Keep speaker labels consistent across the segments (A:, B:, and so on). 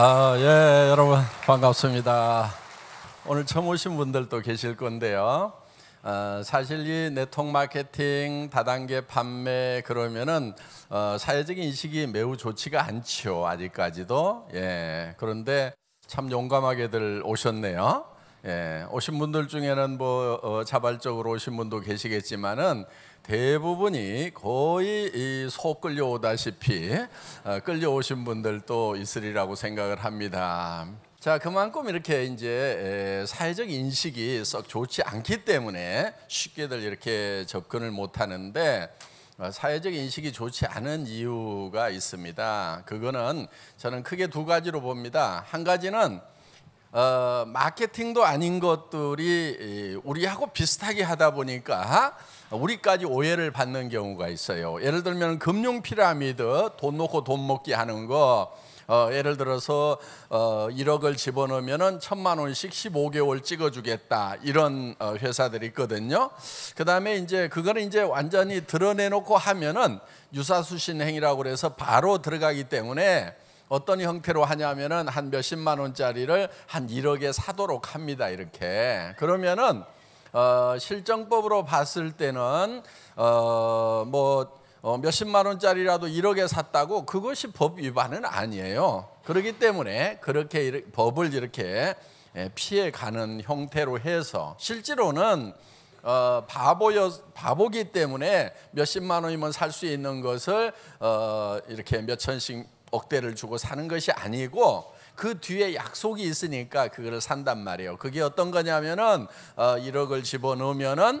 A: 아, 예, 여러분 반갑습니다. 오늘 처음 오신 분들도 계실 건데요. 어, 사실 이 네트워크 마케팅, 다단계 판매 그러면은 어, 사회적인 인식이 매우 좋지가 않죠. 아직까지도. 예. 그런데 참 용감하게들 오셨네요. 예, 오신 분들 중에는 뭐 어, 자발적으로 오신 분도 계시겠지만은 대부분이 거의 이 속 끌려오다시피 어, 끌려오신 분들도 있으리라고 생각을 합니다. 자, 그만큼 이렇게 이제 사회적 인식이 썩 좋지 않기 때문에 쉽게들 이렇게 접근을 못 하는데 어, 사회적 인식이 좋지 않은 이유가 있습니다. 그거는 저는 크게 두 가지로 봅니다. 한 가지는 어, 마케팅도 아닌 것들이 우리하고 비슷하게 하다 보니까 우리까지 오해를 받는 경우가 있어요. 예를 들면 금융 피라미드 돈 놓고 돈 먹기 하는 거 어, 예를 들어서 어, 1억을 집어넣으면1 천만 원씩 15개월 찍어주겠다 이런 어, 회사들이 있거든요. 그 다음에 이제 그거는 이제 완전히 드러내놓고 하면은 유사수신 행위라고 그래서 바로 들어가기 때문에 어떤 형태로 하냐면은 한 몇십만 원짜리를 한 1억에 사도록 합니다. 이렇게. 그러면은 어, 실정법으로 봤을 때는 어, 뭐 어, 몇십만 원짜리라도 1억에 샀다고 그것이 법 위반은 아니에요. 그렇기 때문에 그렇게 이렇게, 법을 이렇게 예, 피해가는 형태로 해서 실제로는 어, 바보여, 바보기 때문에 몇십만 원이면 살 수 있는 것을 어, 이렇게 몇 천씩 억대를 주고 사는 것이 아니고 그 뒤에 약속이 있으니까 그거를 산단 말이에요. 그게 어떤 거냐면은 어, 1억을 집어넣으면은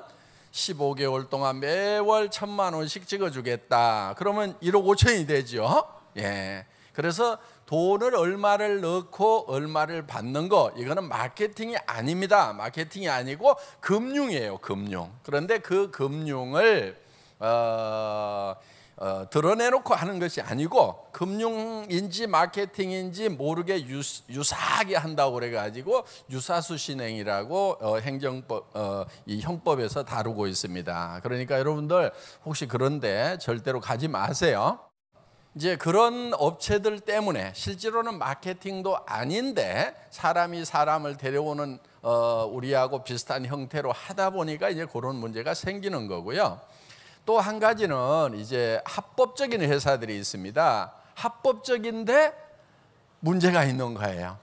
A: 15개월 동안 매월 천만 원씩 찍어주겠다. 그러면 1억 5천이 되죠. 예. 그래서 돈을 얼마를 넣고 얼마를 받는 거 이거는 마케팅이 아닙니다. 마케팅이 아니고 금융이에요. 금융. 그런데 그 금융을 어, 어, 드러내놓고 하는 것이 아니고 금융인지 마케팅인지 모르게 유, 사하게 한다고 그래가지고 유사수신행이라고 어, 행정법 어, 이 형법에서 다루고 있습니다. 그러니까 여러분들 혹시 그런데 절대로 가지 마세요. 이제 그런 업체들 때문에 실제로는 마케팅도 아닌데 사람이 사람을 데려오는 어, 우리하고 비슷한 형태로 하다 보니까 이제 그런 문제가 생기는 거고요. 또한 가지는 이제 합법적인 회사들이 있습니다. 합법적인데 문제가 있는 거예요.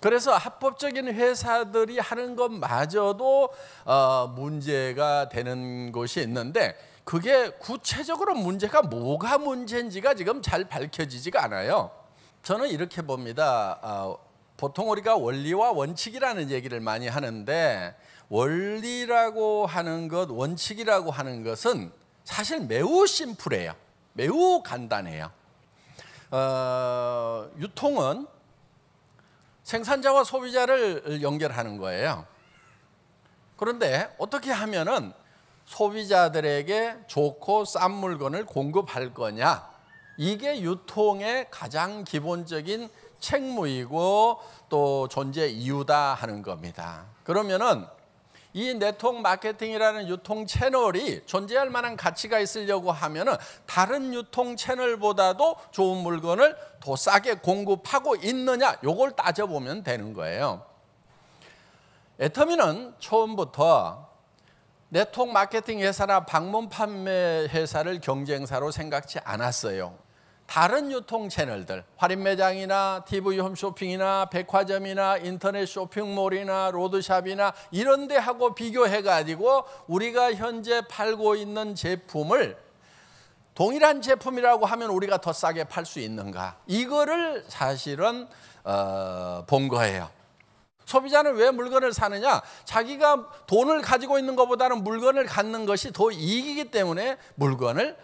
A: 그래서 합법적인 회사들이 하는 것마저도 어, 문제가 되는 곳이 있는데 그게 구체적으로 문제가 뭐가 문제인지가 지금 잘 밝혀지지가 않아요. 저는 이렇게 봅니다. 어, 보통 우리가 원리와 원칙이라는 얘기를 많이 하는데 원리라고 하는 것, 원칙이라고 하는 것은 사실 매우 심플해요. 매우 간단해요. 어, 유통은 생산자와 소비자를 연결하는 거예요. 그런데 어떻게 하면은 소비자들에게 좋고 싼 물건을 공급할 거냐? 이게 유통의 가장 기본적인 책무이고 또 존재 이유다 하는 겁니다. 그러면은 이 네트워크 마케팅이라는 유통 채널이 존재할 만한 가치가 있으려고 하면 다른 유통 채널보다도 좋은 물건을 더 싸게 공급하고 있느냐 이걸 따져보면 되는 거예요. 애터미는 처음부터 네트워크 마케팅 회사나 방문 판매 회사를 경쟁사로 생각지 않았어요. 다른 유통 채널들 할인 매장이나 TV 홈쇼핑이나 백화점이나 인터넷 쇼핑몰이나 로드샵이나 이런 데 하고 비교해 가지고 우리가 현재 팔고 있는 제품을 동일한 제품이라고 하면 우리가 더 싸게 팔 수 있는가 이거를 사실은 어, 본 거예요 소비자는 왜 물건을 사느냐? 자기가 돈을 가지고 있는 것보다는 물건을 갖는 것이 더 이익이기 때문에 물건을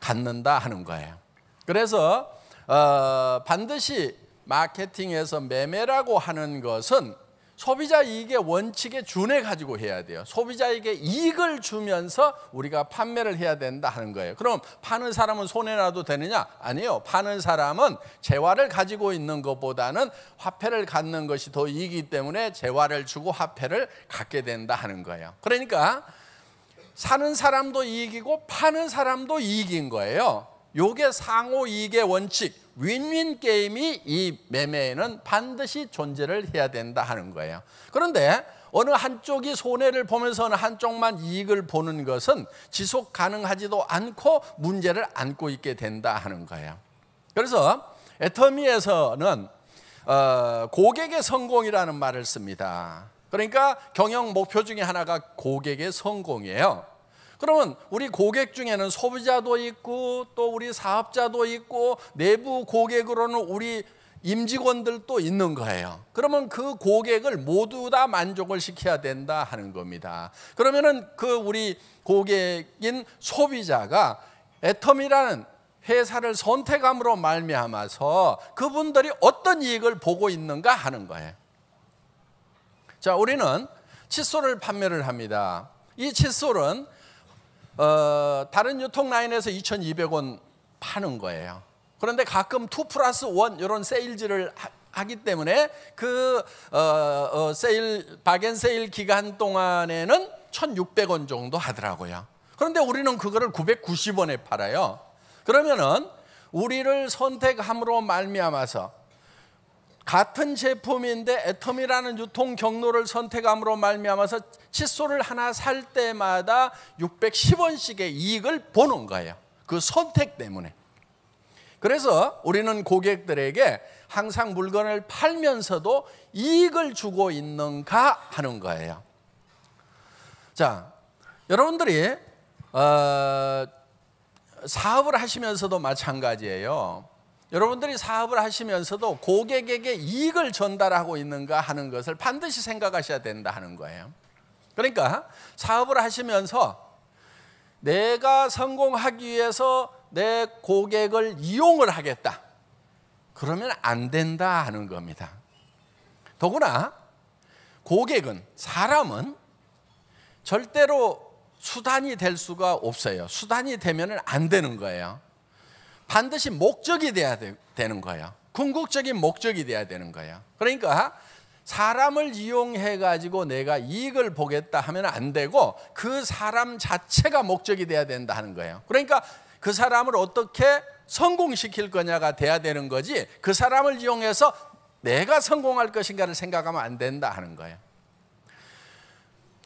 A: 갖는다 하는 거예요. 그래서 어, 반드시 마케팅에서 매매라고 하는 것은 소비자 이익의 원칙에 준해 가지고 해야 돼요. 소비자에게 이익을 주면서 우리가 판매를 해야 된다 하는 거예요. 그럼 파는 사람은 손해라도 되느냐? 아니요. 파는 사람은 재화를 가지고 있는 것보다는 화폐를 갖는 것이 더 이익이기 때문에 재화를 주고 화폐를 갖게 된다 하는 거예요. 그러니까 사는 사람도 이익이고 파는 사람도 이익인 거예요. 요게 상호 이익의 원칙, 윈윈 게임이 이 매매에는 반드시 존재를 해야 된다 하는 거예요. 그런데 어느 한쪽이 손해를 보면서 어느 한쪽만 이익을 보는 것은 지속 가능하지도 않고 문제를 안고 있게 된다 하는 거예요. 그래서 애터미에서는 어, 고객의 성공이라는 말을 씁니다. 그러니까 경영 목표 중에 하나가 고객의 성공이에요. 그러면 우리 고객 중에는 소비자도 있고 또 우리 사업자도 있고 내부 고객으로는 우리 임직원들도 있는 거예요. 그러면 그 고객을 모두 다 만족을 시켜야 된다 하는 겁니다. 그러면은 그 우리 고객인 소비자가 애텀이라는 회사를 선택함으로 말미암아서 그분들이 어떤 이익을 보고 있는가 하는 거예요. 자, 우리는 칫솔을 판매를 합니다. 이 칫솔은 어, 다른 유통 라인에서 2,200원 파는 거예요. 그런데 가끔 2 플러스 1 이런 세일즈를 하, 기 때문에 그 어, 어, 세일 바겐 세일 기간 동안에는 1,600원 정도 하더라고요. 그런데 우리는 그거를 990원에 팔아요. 그러면은 우리를 선택함으로 말미암아서 같은 제품인데 애텀이라는 유통 경로를 선택함으로 말미암아서 칫솔을 하나 살 때마다 610원씩의 이익을 보는 거예요. 그 선택 때문에. 그래서 우리는 고객들에게 항상 물건을 팔면서도 이익을 주고 있는가 하는 거예요. 자, 여러분들이 어, 사업을 하시면서도 마찬가지예요. 여러분들이 사업을 하시면서도 고객에게 이익을 전달하고 있는가 하는 것을 반드시 생각하셔야 된다 하는 거예요. 그러니까 사업을 하시면서 내가 성공하기 위해서 내 고객을 이용을 하겠다. 그러면 안 된다 하는 겁니다. 더구나 고객은 사람은 절대로 수단이 될 수가 없어요. 수단이 되면안 되는 거예요. 반드시 목적이 돼야 되, 는 거야. 궁극적인 목적이 돼야 되는 거야. 그러니까 사람을 이용해 가지고 내가 이익을 보겠다 하면 안 되고 그 사람 자체가 목적이 돼야 된다 하는 거예요. 그러니까 그 사람을 어떻게 성공시킬 거냐가 돼야 되는 거지 그 사람을 이용해서 내가 성공할 것인가를 생각하면 안 된다 하는 거예요.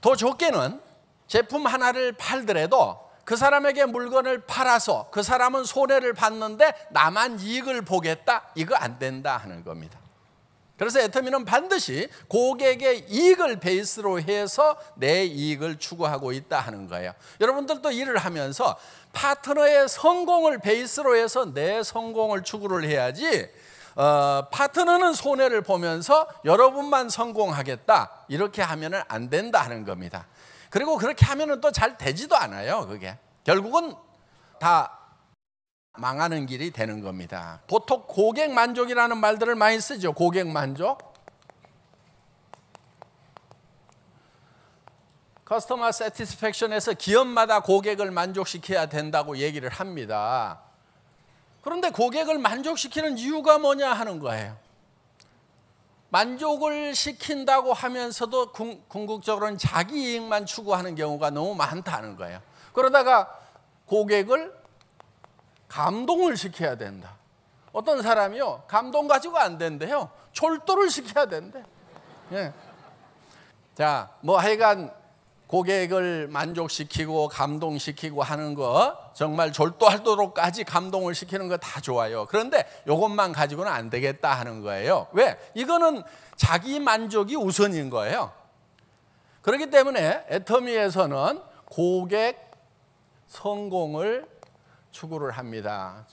A: 더 좋게는 제품 하나를 팔더라도 그 사람에게 물건을 팔아서 그 사람은 손해를 봤는데 나만 이익을 보겠다. 이거 안 된다 하는 겁니다. 그래서 애터미는 반드시 고객의 이익을 베이스로 해서 내 이익을 추구하고 있다 하는 거예요. 여러분들도 일을 하면서 파트너의 성공을 베이스로 해서 내 성공을 추구를 해야지 어, 파트너는 손해를 보면서 여러분만 성공하겠다 이렇게 하면 안 된다 하는 겁니다. 그리고 그렇게 하면또 잘 되지도 않아요. 그게 결국은 다 망하는 길이 되는 겁니다. 보통 고객 만족이라는 말들을 많이 쓰죠. 고객 만족, 커스터머 세티스팩션에서 기업마다 고객을 만족시켜야 된다고 얘기를 합니다. 그런데 고객을 만족시키는 이유가 뭐냐 하는 거예요. 만족을 시킨다고 하면서도 궁극적으로는 자기 이익만 추구하는 경우가 너무 많다는 거예요. 그러다가 고객을 감동을 시켜야 된다. 어떤 사람이요 감동 가지고 안 된대요. 졸도를 시켜야 된대. 예. 자, 뭐 하여간 고객을 만족시키고 감동시키고 하는 거 정말 졸도하도록까지 감동을 시키는 거 다 좋아요. 그런데 이것만 가지고는 안 되겠다 하는 거예요. 왜? 이거는 자기 만족이 우선인 거예요. 그렇기 때문에 애터미에서는 고객 성공을 추구를 합니다.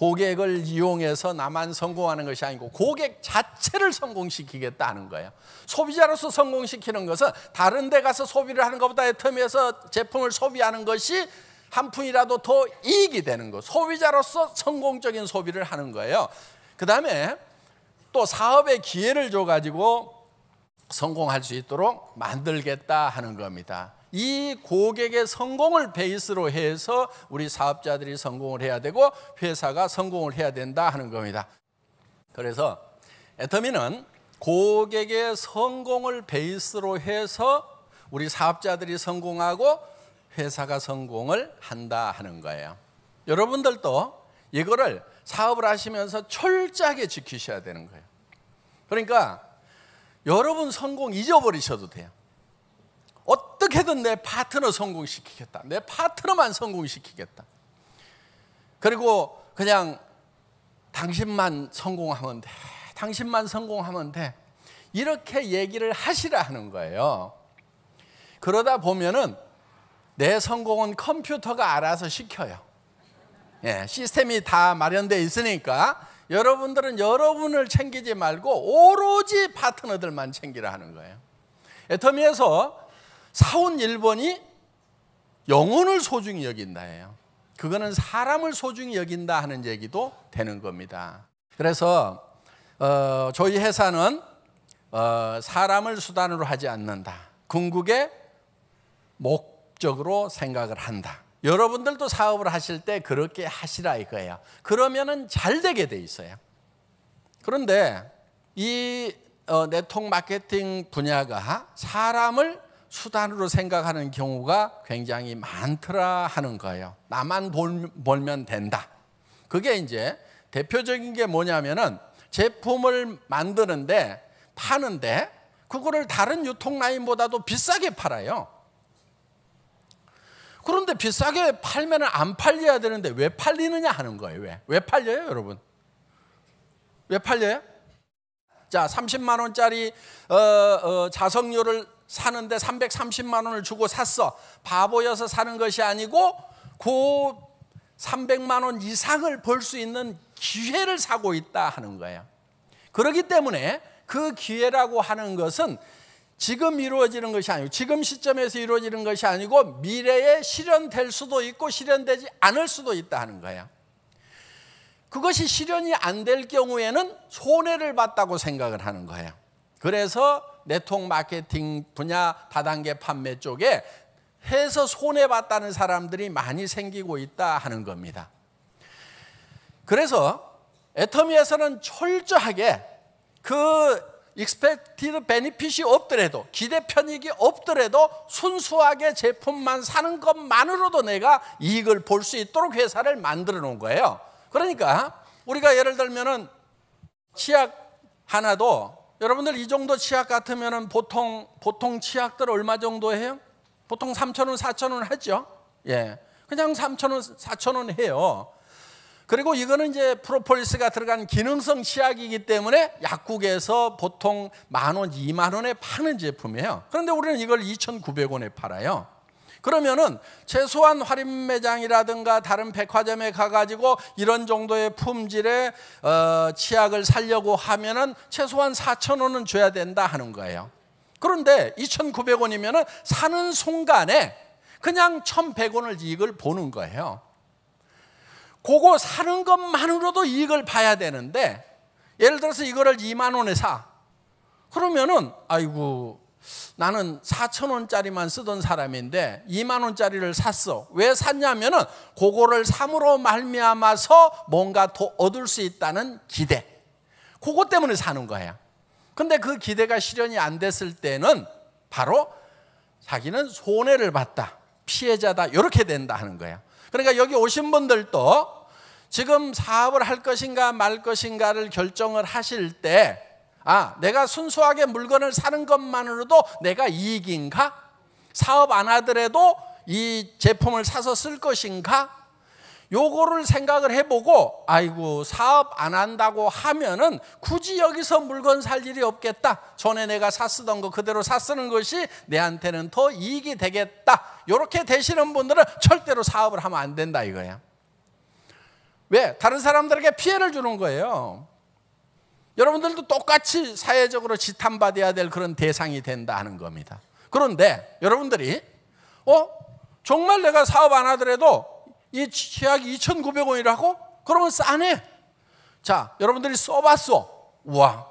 A: 고객을 이용해서 나만 성공하는 것이 아니고 고객 자체를 성공시키겠다는 거예요. 소비자로서 성공시키는 것은 다른 데 가서 소비를 하는 것보다 틈에서 제품을 소비하는 것이 한 푼이라도 더 이익이 되는 거. 소비자로서 성공적인 소비를 하는 거예요. 그다음에 또 사업에 기회를 줘 가지고 성공할 수 있도록 만들겠다 하는 겁니다. 이 고객의 성공을 베이스로 해서 우리 사업자들이 성공을 해야 되고 회사가 성공을 해야 된다 하는 겁니다. 그래서 애터미는 고객의 성공을 베이스로 해서 우리 사업자들이 성공하고 회사가 성공을 한다 하는 거예요. 여러분들도 이거를 사업을 하시면서 철저하게 지키셔야 되는 거예요. 그러니까 여러분 성공 잊어버리셔도 돼요. 어떻게든 내 파트너 성공시키겠다. 내 파트너만 성공시키겠다. 그리고 그냥 당신만 성공하면 돼. 당신만 성공하면 돼. 이렇게 얘기를 하시라 하는 거예요. 그러다 보면은 내 성공은 컴퓨터가 알아서 시켜요. 예, 시스템이 다마련되어 있으니까 여러분들은 여러분을 챙기지 말고 오로지 파트너들만 챙기라 하는 거예요. 에터미에서 사온 1번이 영혼을 소중히 여긴다해요 그거는 사람을 소중히 여긴다 하는 얘기도 되는 겁니다. 그래서 어, 저희 회사는 어, 사람을 수단으로 하지 않는다. 궁극의 목적으로 생각을 한다. 여러분들도 사업을 하실 때 그렇게 하시라 이거예요. 그러면은 잘 되게 돼 있어요. 그런데 이 어, 네트워크 마케팅 분야가 사람을 수단으로 생각하는 경우가 굉장히 많더라 하는 거예요. 나만 벌면 된다. 그게 이제 대표적인 게 뭐냐면은 제품을 만드는데 파는데 그거를 다른 유통 라인보다도 비싸게 팔아요. 그런데 비싸게 팔면 안 팔려야 되는데 왜 팔리느냐 하는 거예요. 왜? 왜 팔려요, 여러분? 왜 팔려요? 자, 30만 원짜리 어, 어, 자석료를 사는데 330만 원을 주고 샀어. 바보여서 사는 것이 아니고 그 300만 원 이상을 벌 수 있는 기회를 사고 있다 하는 거예요. 그렇기 때문에 그 기회라고 하는 것은 지금 이루어지는 것이 아니고 지금 시점에서 이루어지는 것이 아니고 미래에 실현될 수도 있고 실현되지 않을 수도 있다 하는 거예요. 그것이 실현이 안 될 경우에는 손해를 봤다고 생각을 하는 거예요. 그래서 네트워크 마케팅 분야 다단계 판매 쪽에 해서 손해 봤다는 사람들이 많이 생기고 있다 하는 겁니다. 그래서 애터미에서는 철저하게 그 익스펙티드 베니핏이 없더라도 기대 편익이 없더라도 순수하게 제품만 사는 것만으로도 내가 이익을 볼 수 있도록 회사를 만들어 놓은 거예요. 그러니까 우리가 예를 들면은 치약 하나도 여러분들 이 정도 치약 같으면 보통 보통 치약들 얼마 정도 해요? 보통 3천원4천원 하죠. 예. 그냥 3천원4천원 해요. 그리고 이거는 이제 프로폴리스가 들어간 기능성 치약이기 때문에 약국에서 보통 만 원, 2만 원에 파는 제품이에요. 그런데 우리는 이걸 2,900원에 팔아요. 그러면은 최소한 할인 매장이라든가 다른 백화점에 가가지고 이런 정도의 품질의 어, 치약을 살려고 하면은 최소한 4천 원은 줘야 된다 하는 거예요. 그런데 2,900원이면은 사는 순간에 그냥 1,100원을 이익을 보는 거예요. 그거 사는 것만으로도 이익을 봐야 되는데 예를 들어서 이거를 2만 원에 사. 그러면은 아이고 나는 4천 원짜리만 쓰던 사람인데 2만 원짜리를 샀어. 왜 샀냐면은 그거를 삼으로 말미암아서 뭔가 더 얻을 수 있다는 기대. 그것 때문에 사는 거야. 근데 그 기대가 실현이 안 됐을 때는 바로 자기는 손해를 봤다. 피해자다. 이렇게 된다 하는 거야. 그러니까 여기 오신 분들도 지금 사업을 할 것인가 말 것인가를 결정을 하실 때 아, 내가 순수하게 물건을 사는 것만으로도 내가 이익인가? 사업 안 하더라도 이 제품을 사서 쓸 것인가? 요거를 생각을 해보고 아이고 사업 안 한다고 하면은 굳이 여기서 물건 살 일이 없겠다 전에 내가 사 쓰던 거 그대로 사 쓰는 것이 내한테는 더 이익이 되겠다 요렇게 되시는 분들은 절대로 사업을 하면 안 된다 이거야 왜? 다른 사람들에게 피해를 주는 거예요 여러분들도 똑같이 사회적으로 지탄받아야 될 그런 대상이 된다 하는 겁니다. 그런데 여러분들이 어 정말 내가 사업 안 하더라도 이 치약이 2,900원이라고? 그러면 싸네. 자, 여러분들이 써봤어. 우와,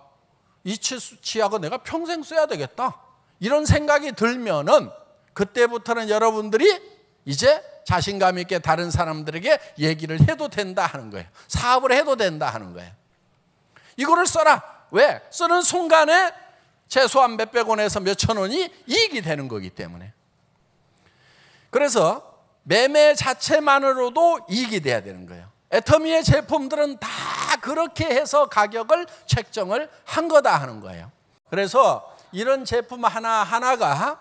A: 이 치약은 내가 평생 써야 되겠다. 이런 생각이 들면은 그때부터는 여러분들이 이제 자신감 있게 다른 사람들에게 얘기를 해도 된다 하는 거예요. 사업을 해도 된다 하는 거예요. 이거를 써라. 왜? 쓰는 순간에 최소한 몇백 원에서 몇천 원이 이익이 되는 거기 때문에. 그래서 매매 자체만으로도 이익이 돼야 되는 거예요. 애터미의 제품들은 다 그렇게 해서 가격을 책정을 한 거다 하는 거예요. 그래서 이런 제품 하나하나가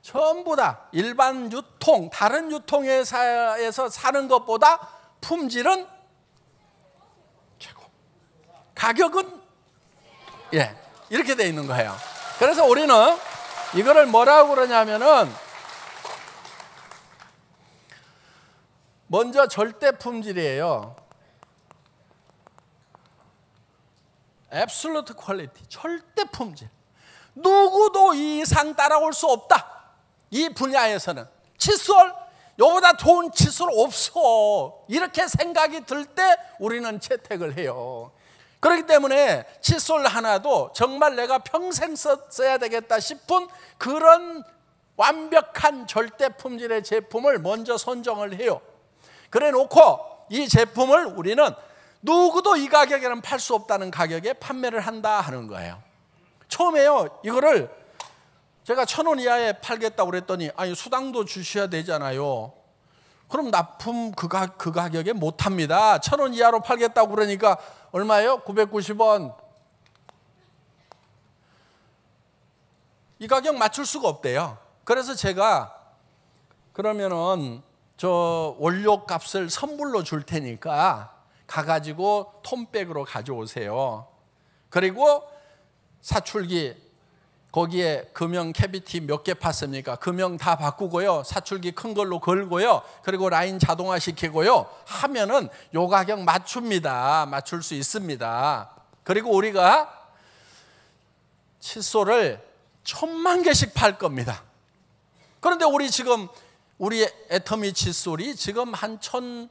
A: 전부 다 일반 유통, 다른 유통회사에서 사는 것보다 품질은 가격은 예 이렇게 돼 있는 거예요. 그래서 우리는 이거를 뭐라고 그러냐면은 먼저 절대 품질이에요. 앱솔루트 퀄리티 절대 품질. 누구도 이 이상 따라올 수 없다. 이 분야에서는 칫솔 요보다 좋은 칫솔 없어. 이렇게 생각이 들 때 우리는 채택을 해요. 그렇기 때문에 칫솔 하나도 정말 내가 평생 써야 되겠다 싶은 그런 완벽한 절대 품질의 제품을 먼저 선정을 해요. 그래 놓고 이 제품을 우리는 누구도 이 가격에는 팔 수 없다는 가격에 판매를 한다 하는 거예요. 처음에요, 이거를 제가 천 원 이하에 팔겠다고 그랬더니, 아니, 수당도 주셔야 되잖아요. 그럼 납품 그, 가, 그 가격에 못 합니다. 천 원 이하로 팔겠다고 그러니까 얼마예요? 990원. 이 가격 맞출 수가 없대요. 그래서 제가 그러면은 저 원료 값을 선불로 줄 테니까 가가지고 톰백으로 가져오세요. 그리고 사출기 거기에 금형 캐비티 몇 개 팠습니까? 금형 다 바꾸고요. 사출기 큰 걸로 걸고요. 그리고 라인 자동화 시키고요. 하면은 요 가격 맞춥니다. 맞출 수 있습니다. 그리고 우리가 칫솔을 천만 개씩 팔 겁니다. 그런데 우리 지금 우리 애터미 칫솔이 지금 한 천,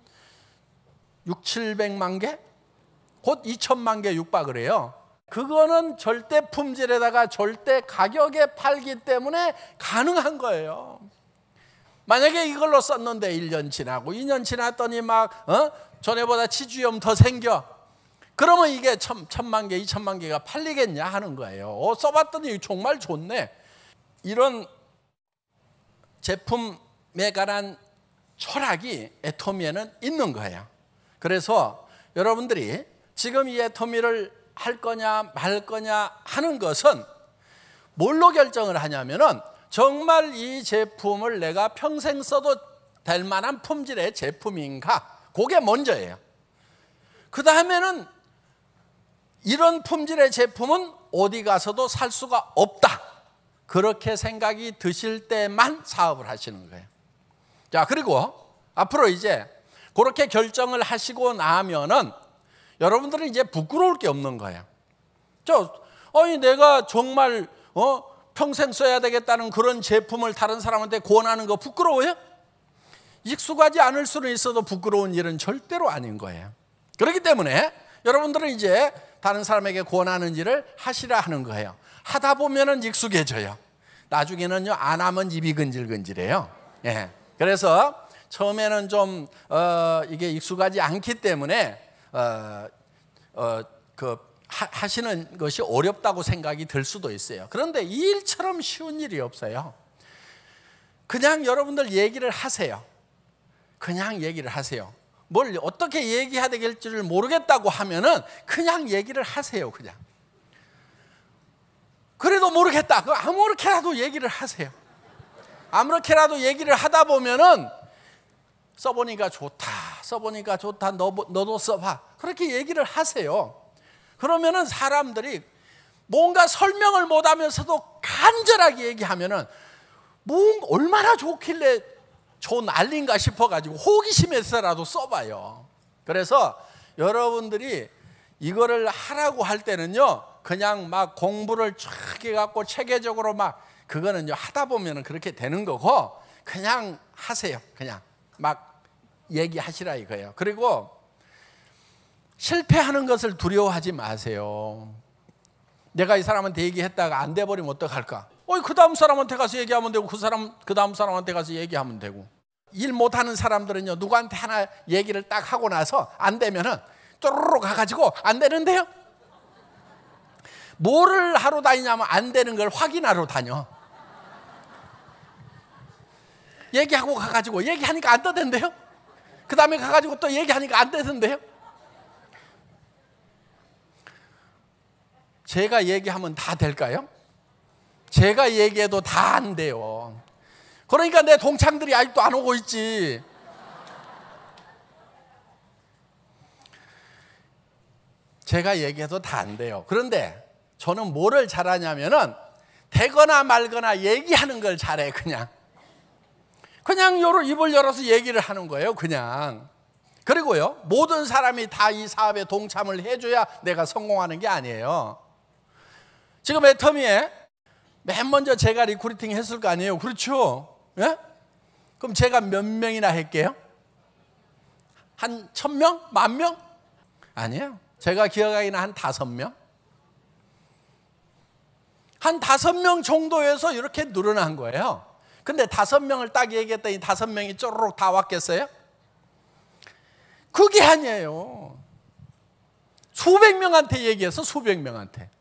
A: 6, 700만 개? 곧 2천만 개 육박을 해요. 그거는 절대 품질에다가 절대 가격에 팔기 때문에 가능한 거예요. 만약에 이걸로 썼는데 1년 지나고 2년 지났더니 막 어? 전에보다 치주염 더 생겨. 그러면 이게 천, 천만 개, 이천만 개가 팔리겠냐 하는 거예요. 어, 써봤더니 정말 좋네. 이런 제품에 관한 철학이 애토미에는 있는 거예요. 그래서 여러분들이 지금 이 애토미를 할 거냐 말 거냐 하는 것은 뭘로 결정을 하냐면은 정말 이 제품을 내가 평생 써도 될 만한 품질의 제품인가? 그게 먼저예요. 그 다음에는 이런 품질의 제품은 어디 가서도 살 수가 없다. 그렇게 생각이 드실 때만 사업을 하시는 거예요. 자, 그리고 앞으로 이제 그렇게 결정을 하시고 나면은 여러분들은 이제 부끄러울 게 없는 거야. 저 아니 내가 정말 어 평생 써야 되겠다는 그런 제품을 다른 사람한테 권하는 거 부끄러워요? 익숙하지 않을 수는 있어도 부끄러운 일은 절대로 아닌 거예요. 그렇기 때문에 여러분들은 이제 다른 사람에게 권하는 일을 하시라 하는 거예요. 하다 보면 익숙해져요. 나중에는요 안 하면 입이 근질근질해요. 예. 그래서 처음에는 좀 어, 이게 익숙하지 않기 때문에 어, 어, 그 하, 시는 것이 어렵다고 생각이 들 수도 있어요. 그런데 이 일처럼 쉬운 일이 없어요. 그냥 여러분들 얘기를 하세요. 그냥 얘기를 하세요. 뭘 어떻게 얘기해야 될지를 모르겠다고 하면은 그냥 얘기를 하세요. 그냥. 그래도 모르겠다. 그 아무렇게라도 얘기를 하세요. 아무렇게라도 얘기를 하다 보면은 써보니까 좋다. 써보니까 좋다. 너, 너도 써봐. 그렇게 얘기를 하세요. 그러면은 사람들이 뭔가 설명을 못 하면서도 간절하게 얘기하면은 뭔 얼마나 좋길래 좋은 알린가 싶어 가지고 호기심에서라도 써 봐요. 그래서 여러분들이 이거를 하라고 할 때는요. 그냥 막 공부를 쫙해 갖고 체계적으로 막 그거는요. 하다 보면은 그렇게 되는 거고 그냥 하세요. 그냥 막 얘기하시라 이거예요. 그리고 실패하는 것을 두려워하지 마세요. 내가 이 사람한테 얘기했다가 안 돼버리면 어떡할까? 어이, 그 다음 사람한테 가서 얘기하면 되고, 그 사람, 그 다음 사람한테 가서 얘기하면 되고. 일 못하는 사람들은요, 누구한테 하나 얘기를 딱 하고 나서 안 되면은 쪼르르 가가지고 안 되는데요? 뭐를 하러 다니냐면 안 되는 걸 확인하러 다녀. 얘기하고 가가지고 얘기하니까 안 되던데요? 그 다음에 가가지고 또 얘기하니까 안 되던데요? 제가 얘기하면 다 될까요? 제가 얘기해도 다 안 돼요. 그러니까 내 동창들이 아직도 안 오고 있지. 제가 얘기해도 다 안 돼요. 그런데 저는 뭐를 잘하냐면은 되거나 말거나 얘기하는 걸 잘해 그냥. 그냥 요로 입을 열어서 얘기를 하는 거예요, 그냥. 그리고요, 모든 사람이 다 이 사업에 동참을 해줘야 내가 성공하는 게 아니에요. 지금 애터미에 맨 먼저 제가 리크루팅 했을 거 아니에요. 그렇죠? 예? 그럼 제가 몇 명이나 할게요? 한 천 명? 만 명? 아니에요. 제가 기억하기는 한 다섯 명? 한 다섯 명 정도에서 이렇게 늘어난 거예요. 근데 다섯 명을 딱 얘기했더니 다섯 명이 쪼르륵 다 왔겠어요? 그게 아니에요. 수백 명한테 얘기해서 수백 명한테.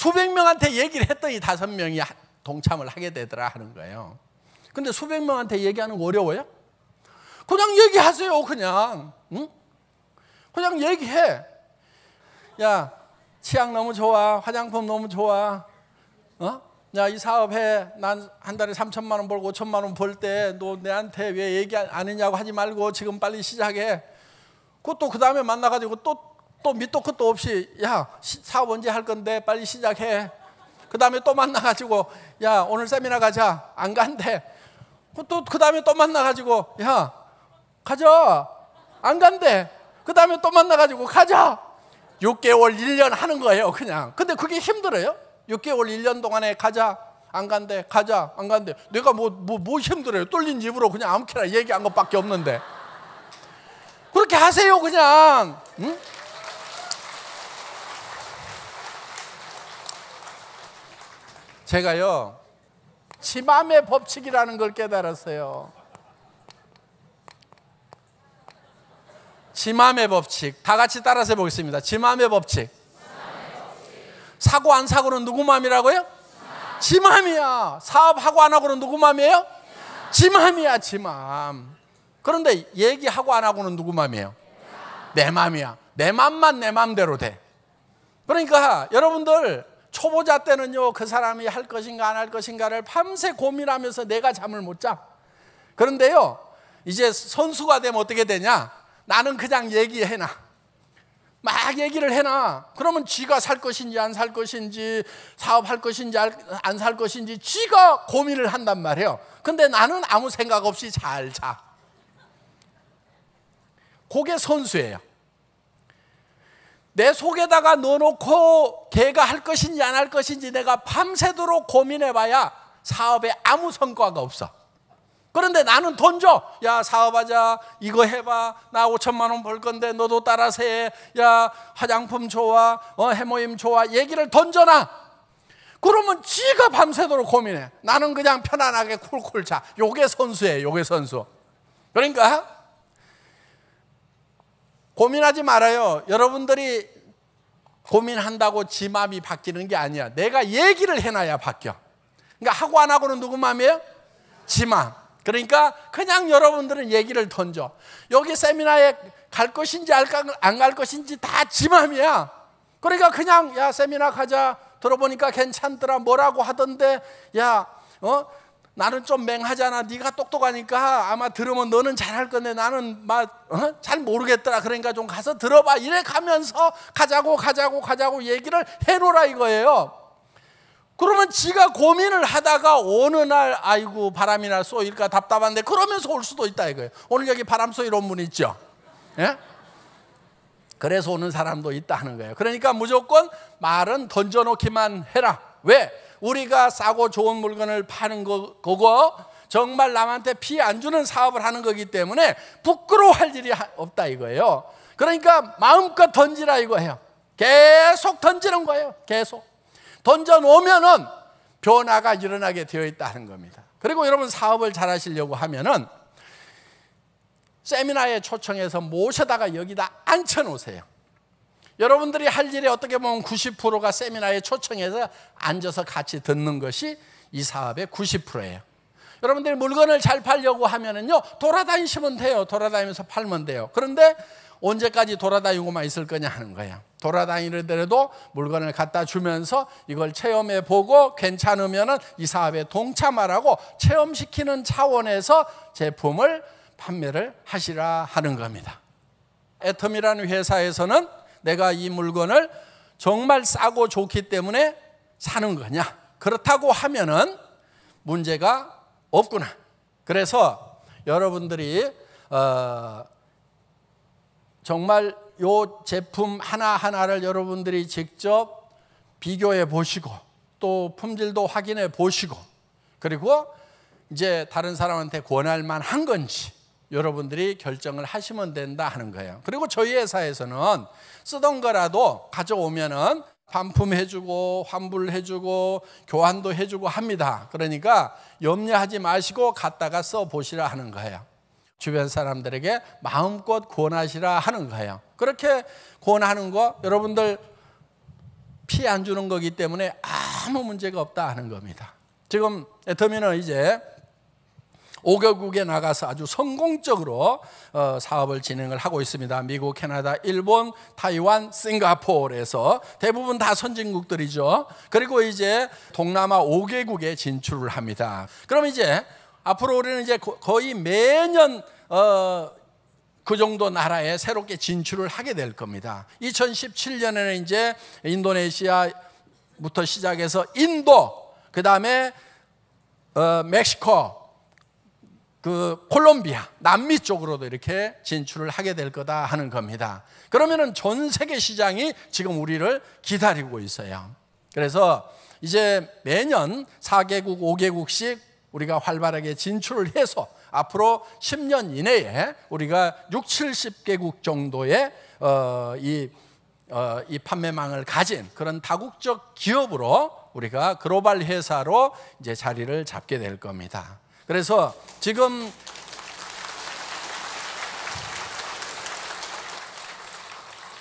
A: 수백 명한테 얘기를 했더니 다섯 명이 동참을 하게 되더라 하는 거예요. 근데 수백 명한테 얘기하는 거 어려워요? 그냥 얘기하세요, 그냥. 응? 그냥 얘기해. 야, 치약 너무 좋아. 화장품 너무 좋아. 어? 야, 이 사업해. 난 한 달에 3천만 원 벌고 5천만 원 벌 때 너 내한테 왜 얘기 안 했냐고 하지 말고 지금 빨리 시작해. 그것도 그 다음에 만나가지고 또또 밑도 끝도 없이 야 사업 언제 할 건데 빨리 시작해 그 다음에 또 만나가지고 야 오늘 세미나 가자 안 간대 또그 그 다음에 또 만나가지고 야 가자 안 간대 그 다음에 또 만나가지고 가자 6개월 1년 하는 거예요 그냥 근데 그게 힘들어요 6개월 1년 동안에 가자 안 간대 가자 안 간대 내가 뭐 뭐, 뭐 힘들어요 뚫린 입으로 그냥 아무렇게나 얘기한 것밖에 없는데 그렇게 하세요 그냥 응? 제가요, 지맘의 법칙이라는 걸 깨달았어요. 지맘의 법칙. 다 같이 따라서 보겠습니다 지맘의 법칙. 법칙. 사고 안 사고는 누구 맘이라고요? 지맘이야. 사업하고 안 하고는 누구 맘이에요? 지맘이야, 지맘. 그런데 얘기하고 안 하고는 누구 맘이에요? 내 맘이야. 내 맘만 내 맘대로 돼. 그러니까 여러분들 초보자 때는요, 그 사람이 할 것인가 안 할 것인가를 밤새 고민하면서 내가 잠을 못 자. 그런데요, 이제 선수가 되면 어떻게 되냐? 나는 그냥 얘기해놔. 막 얘기를 해놔. 그러면 지가 살 것인지 안 살 것인지, 사업할 것인지 안 살 것인지, 지가 고민을 한단 말이에요. 근데 나는 아무 생각 없이 잘 자. 그게 선수예요. 내 속에다가 넣어놓고 걔가 할 것인지 안 할 것인지 내가 밤새도록 고민해봐야 사업에 아무 성과가 없어. 그런데 나는 돈 줘. 야, 사업하자. 이거 해봐. 나 5천만 원 벌 건데 너도 따라서 해. 야, 화장품 좋아. 어, 해모임 좋아. 얘기를 던져놔. 그러면 지가 밤새도록 고민해. 나는 그냥 편안하게 쿨쿨 자. 요게 선수예요. 요게 선수. 그러니까 고민하지 말아요. 여러분들이 고민한다고 지 마음이 바뀌는 게 아니야. 내가 얘기를 해놔야 바뀌어. 그러니까 하고 안 하고는 누구 마음이에요? 지 마음. 그러니까 그냥 여러분들은 얘기를 던져. 여기 세미나에 갈 것인지 안 갈 것인지 다지 마음이야. 그러니까 그냥 야 세미나 가자. 들어보니까 괜찮더라. 뭐라고 하던데 야 어? 나는 좀 맹하잖아. 네가 똑똑하니까 아마 들으면 너는 잘할 건데 나는 막잘 어? 모르겠더라. 그러니까 좀 가서 들어봐. 이래 가면서 가자고 가자고 가자고 얘기를 해놓으라 이거예요. 그러면 지가 고민을 하다가 어느 날 아이고 바람이나 쏘일까 답답한데 그러면서 올 수도 있다 이거예요. 오늘 여기 바람 쏘이 런문 있죠. 예? 그래서 오는 사람도 있다 하는 거예요. 그러니까 무조건 말은 던져놓기만 해라. 왜? 우리가 싸고 좋은 물건을 파는 거, 그거 정말 남한테 피해 안 주는 사업을 하는 거기 때문에 부끄러워할 일이 없다 이거예요. 그러니까 마음껏 던지라 이거예요. 계속 던지는 거예요. 계속. 던져 놓으면은 변화가 일어나게 되어 있다는 겁니다. 그리고 여러분 사업을 잘 하시려고 하면은 세미나에 초청해서 모셔다가 여기다 앉혀 놓으세요. 여러분들이 할 일이 어떻게 보면 90%가 세미나에 초청해서 앉아서 같이 듣는 것이 이 사업의 90%예요. 여러분들이 물건을 잘 팔려고 하면은요, 돌아다니시면 돼요. 돌아다니면서 팔면 돼요. 그런데 언제까지 돌아다니고만 있을 거냐 하는 거야. 돌아다니더라도 물건을 갖다 주면서 이걸 체험해 보고 괜찮으면은 이 사업에 동참하라고 체험시키는 차원에서 제품을 판매를 하시라 하는 겁니다. 애텀이라는 회사에서는 내가 이 물건을 정말 싸고 좋기 때문에 사는 거냐? 그렇다고 하면은 문제가 없구나. 그래서 여러분들이 어 정말 요 제품 하나하나를 여러분들이 직접 비교해 보시고 또 품질도 확인해 보시고 그리고 이제 다른 사람한테 권할 만한 건지 여러분들이 결정을 하시면 된다 하는 거예요. 그리고 저희 회사에서는 쓰던 거라도 가져오면은 반품해주고 환불해주고 교환도 해주고 합니다. 그러니까 염려하지 마시고 갔다가써 보시라 하는 거예요. 주변 사람들에게 마음껏 권하시라 하는 거예요. 그렇게 권하는 거 여러분들 피 안 주는 거기 때문에 아무 문제가 없다 하는 겁니다. 지금 애터미는 이제 5개국에 나가서 아주 성공적으로 어, 사업을 진행을 하고 있습니다. 미국, 캐나다, 일본, 타이완, 싱가포르에서 대부분 다 선진국들이죠. 그리고 이제 동남아 5개국에 진출을 합니다. 그럼 이제 앞으로 우리는 이제 거의 매년 어, 그 정도 나라에 새롭게 진출을 하게 될 겁니다. 2017년에는 이제 인도네시아부터 시작해서 인도, 그 다음에 어, 멕시코, 그 콜롬비아, 남미 쪽으로도 이렇게 진출을 하게 될 거다 하는 겁니다. 그러면은 전 세계 시장이 지금 우리를 기다리고 있어요. 그래서 이제 매년 4개국, 5개국씩 우리가 활발하게 진출을 해서 앞으로 10년 이내에 우리가 6, 70개국 정도의 어, 이, 어, 이 판매망을 가진 그런 다국적 기업으로 우리가 글로벌 회사로 이제 자리를 잡게 될 겁니다. 그래서 지금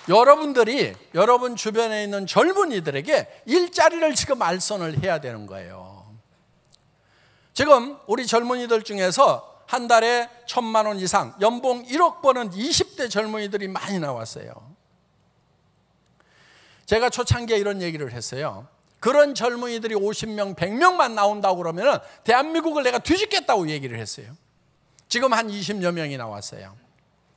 A: 여러분들이 여러분 주변에 있는 젊은이들에게 일자리를 지금 알선을 해야 되는 거예요. 지금 우리 젊은이들 중에서 한 달에 천만 원 이상 연봉 1억 버는 20대 젊은이들이 많이 나왔어요. 제가 초창기에 이런 얘기를 했어요. 그런 젊은이들이 50명, 100명만 나온다고 그러면 대한민국을 내가 뒤집겠다고 얘기를 했어요. 지금 한 20여 명이 나왔어요.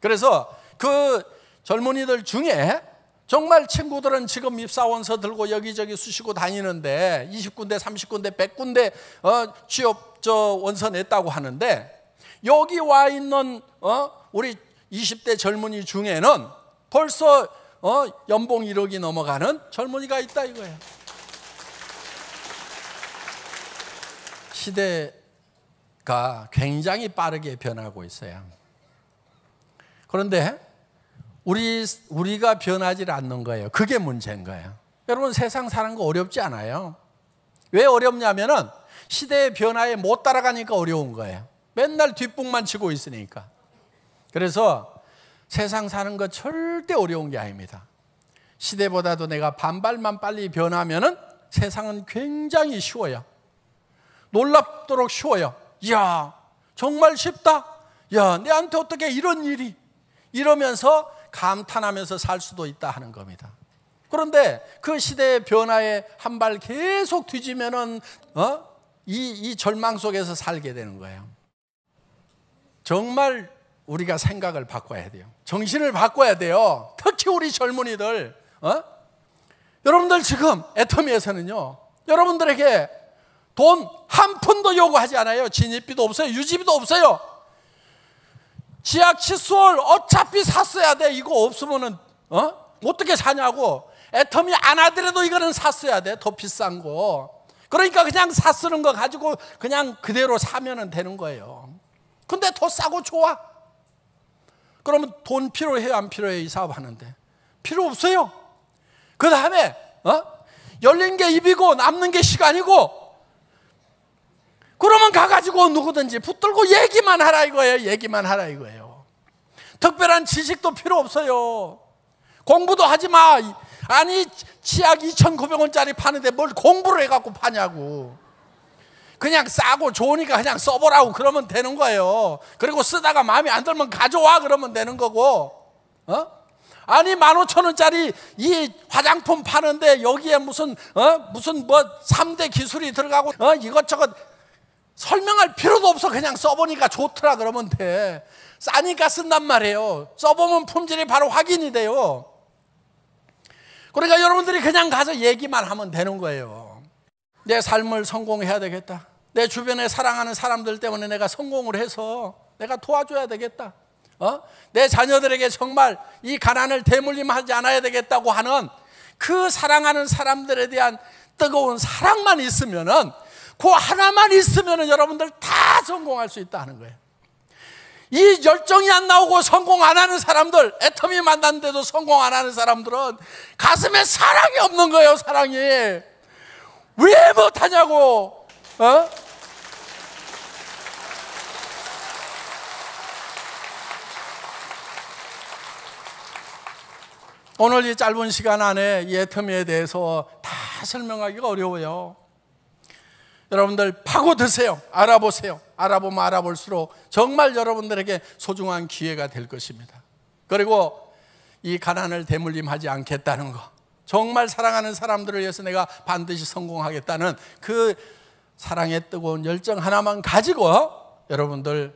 A: 그래서 그 젊은이들 중에 정말 친구들은 지금 입사원서 들고 여기저기 쑤시고 다니는데 20군데, 30군데, 100군데 어, 취업 저 원서 냈다고 하는데 여기 와 있는 어, 우리 20대 젊은이 중에는 벌써 어, 연봉 1억이 넘어가는 젊은이가 있다 이거예요. 시대가 굉장히 빠르게 변하고 있어요. 그런데 우리 우리가 변하지 않는 거예요. 그게 문제인 거예요. 여러분 세상 사는 거 어렵지 않아요. 왜 어렵냐면은 시대의 변화에 못 따라가니까 어려운 거예요. 맨날 뒷북만 치고 있으니까. 그래서 세상 사는 거 절대 어려운 게 아닙니다. 시대보다도 내가 반발만 빨리 변하면은 세상은 굉장히 쉬워요. 놀랍도록 쉬워요. 이야, 정말 쉽다. 야, 내한테 어떻게 이런 일이 이러면서 감탄하면서 살 수도 있다 하는 겁니다. 그런데 그 시대의 변화에 한 발 계속 뒤지면은 어? 이, 이 절망 속에서 살게 되는 거예요. 정말 우리가 생각을 바꿔야 돼요. 정신을 바꿔야 돼요. 특히 우리 젊은이들. 어? 여러분들 지금 애터미에서는요. 여러분들에게 돈한 푼도 요구하지 않아요. 진입비도 없어요. 유지비도 없어요. 지하 칫솔 어차피 샀어야 돼. 이거 없으면은 어? 어떻게 사냐고. 애터미안 하더라도 이거는 샀어야 돼. 더 비싼 거. 그러니까 그냥 샀 쓰는 거 가지고 그냥 그대로 사면은 되는 거예요. 근데 더 싸고 좋아. 그러면 돈 필요해요, 안 필요해요, 이 사업 하는데? 필요 없어요. 그 다음에, 어? 열린 게 입이고 남는 게 시간이고 그러면 가가지고 누구든지 붙들고 얘기만 하라 이거예요. 얘기만 하라 이거예요. 특별한 지식도 필요 없어요. 공부도 하지 마. 아니, 치약 2,900원짜리 파는데 뭘 공부를 해갖고 파냐고. 그냥 싸고 좋으니까 그냥 써보라고 그러면 되는 거예요. 그리고 쓰다가 마음에 안 들면 가져와 그러면 되는 거고. 어? 아니 15,000원짜리 이 화장품 파는데 여기에 무슨 어? 무슨 뭐 3대 기술이 들어가고 어? 이것저것 설명할 필요도 없어. 그냥 써보니까 좋더라 그러면 돼. 싸니까 쓴단 말이에요. 써보면 품질이 바로 확인이 돼요. 그러니까 여러분들이 그냥 가서 얘기만 하면 되는 거예요. 내 삶을 성공해야 되겠다. 내 주변에 사랑하는 사람들 때문에 내가 성공을 해서 내가 도와줘야 되겠다. 어? 내 자녀들에게 정말 이 가난을 대물림하지 않아야 되겠다고 하는 그 사랑하는 사람들에 대한 뜨거운 사랑만 있으면은 그 하나만 있으면 여러분들 다 성공할 수 있다는 거예요. 이 열정이 안 나오고 성공 안 하는 사람들, 애텀이 만났는데도 성공 안 하는 사람들은 가슴에 사랑이 없는 거예요, 사랑이. 왜 못하냐고, 어? 오늘 이 짧은 시간 안에 이 애텀에 대해서 다 설명하기가 어려워요. 여러분들 파고 드세요. 알아보세요. 알아보면 알아볼수록 정말 여러분들에게 소중한 기회가 될 것입니다. 그리고 이 가난을 대물림하지 않겠다는 거. 정말 사랑하는 사람들을 위해서 내가 반드시 성공하겠다는 그 사랑의 뜨거운 열정 하나만 가지고 여러분들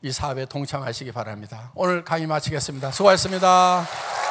A: 이 사업에 동참하시기 바랍니다. 오늘 강의 마치겠습니다. 수고하셨습니다.